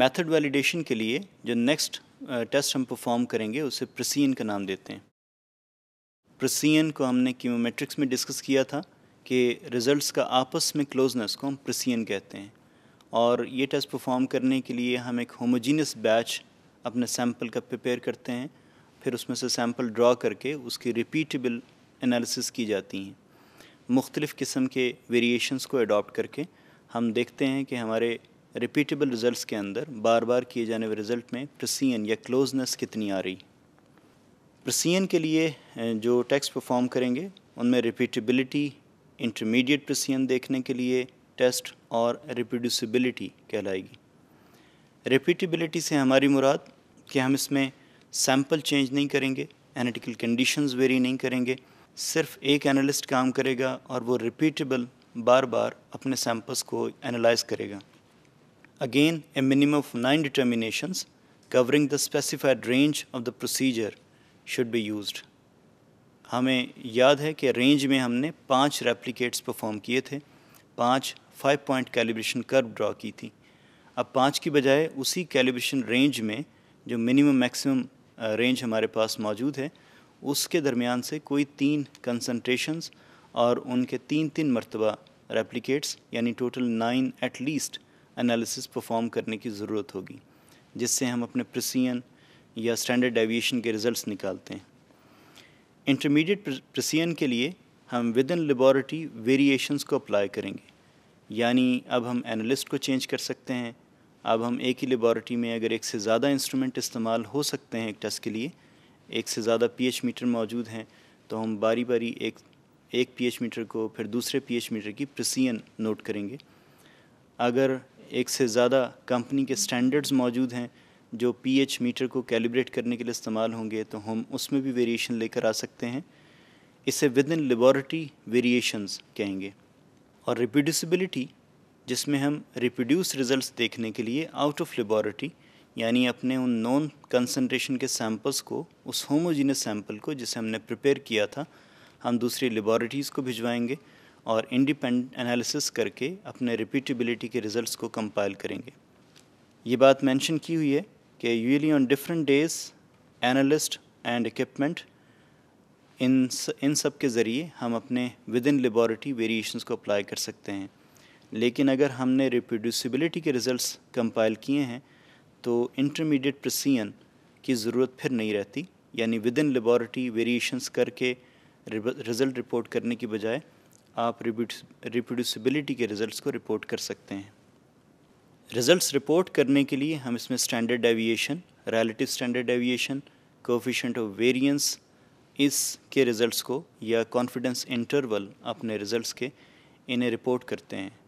Method validation के लिए जो नेक्स्ट टेस्ट हम परफॉर्म करेंगे उसे प्रसियन का नाम देते हैं प्रसियन को हमने कीमोमेट्रिक्स में डिस्कस किया था कि रिजल्ट्स का आपस में क्लोजनेस को हम प्रसियन कहते हैं और ये टेस्ट परफॉर्म करने के लिए हम एक होमोजीनियस बैच अपने सैम्पल का प्रिपेयर करते हैं फिर उसमें से सैम्पल ड्रा करके उसकी रिपीटेबल एनालिसिस की जाती हैं मुख्तलिफ़ किस्म के वेरिएशंस को अडॉप्ट करके हम देखते हैं कि हमारे रिपीटेबल रिजल्ट्स के अंदर बार बार किए जाने वाले रिज़ल्ट में प्रसियन या क्लोजनेस कितनी आ रही प्रसियन के लिए जो टेस्ट परफॉर्म करेंगे उनमें रिपीटेबिलिटी इंटरमीडिएट प्रसियन देखने के लिए टेस्ट और रिप्रोड्यूसिबिलिटी कहलाएगी रिपीटेबिलिटी से हमारी मुराद कि हम इसमें सैम्पल चेंज नहीं करेंगे एनाटिकल कंडीशंस वेरी नहीं करेंगे सिर्फ एक एनालिस्ट काम करेगा और वो रिपीटेबल बार बार अपने सैम्पल्स को एनालाइज करेगा Again, a minimum of 9 determinations covering the specified range of the procedure should be used. हमें याद है कि रेंज में हमने पांच रेप्लिकेट्स परफॉर्म किए थे पांच five point calibration curve draw की थी अब पांच की बजाय उसी कैलिब्रेशन रेंज में जो मिनिमम मैक्सिमम रेंज हमारे पास मौजूद है उसके दरमियान से कोई तीन कंसनट्रेशन्स और उनके तीन तीन मरतबा रेप्लिकेट्स यानी total nine at least analysis perform करने की ज़रूरत होगी जिससे हम अपने प्रसियन या स्टैंडर्ड डेविएशन के रिजल्ट्स निकालते हैं इंटरमीडिएट प्रसियन के लिए हम विद इन लेबॉरेटरी वेरिएशंस को अप्लाई करेंगे यानी अब हम एनालिस्ट को चेंज कर सकते हैं अब हम एक ही लेबॉरेटरी में अगर एक से ज़्यादा इंस्ट्रूमेंट इस्तेमाल हो सकते हैं एक टेस्ट के लिए एक से ज़्यादा एच मीटर मौजूद हैं तो हम बारी बारी एक एक एच मीटर को फिर दूसरे एच मीटर की प्रसियन नोट करेंगे अगर एक से ज़्यादा कंपनी के स्टैंडर्ड्स मौजूद हैं जो पीएच मीटर को कैलिब्रेट करने के लिए इस्तेमाल होंगे तो हम उसमें भी वेरिएशन लेकर आ सकते हैं इसे विद इन लेबॉरटरी वेरिएशंस कहेंगे और रिप्रोड्यूसिबिलिटी जिसमें हम रिप्रोड्यूस रिजल्ट्स देखने के लिए आउट ऑफ लेबॉरटरी यानी अपने उन नॉन कंसनट्रेशन के सैम्पल्स को उस होमोजीनस सैम्पल को जिसे हमने प्रिपेयर किया था हम दूसरी लेबॉरटरीज़ को भिजवाएंगे और इंडिपेंड एनालिसिस करके अपने रिपीटेबिलिटी के रिजल्ट्स को कंपाइल करेंगे ये बात मेंशन की हुई है कि यूली on different days analyst and equipment इन इन सब के ज़रिए हम अपने विद इन लेबॉरिटी वेरिएशंस को अप्लाई कर सकते हैं लेकिन अगर हमने रिप्रोड्यूसिबिलिटी के रिज़ल्ट्स कंपाइल किए हैं तो इंटरमीडिएट प्रसियन की ज़रूरत फिर नहीं रहती यानी विद इन लेबॉरिटी वेरिएशंस करके रिजल्ट रिपोर्ट करने की बजाय आप रिप्रोड्यूसिबिलिटी के रिजल्ट्स को रिपोर्ट कर सकते हैं रिजल्ट्स रिपोर्ट करने के लिए हम इसमें standard deviation relative standard deviation coefficient of variance इसके रिज़ल्ट्स को या कॉन्फिडेंस इंटरवल अपने रिज़ल्ट्स के इन्हें रिपोर्ट करते हैं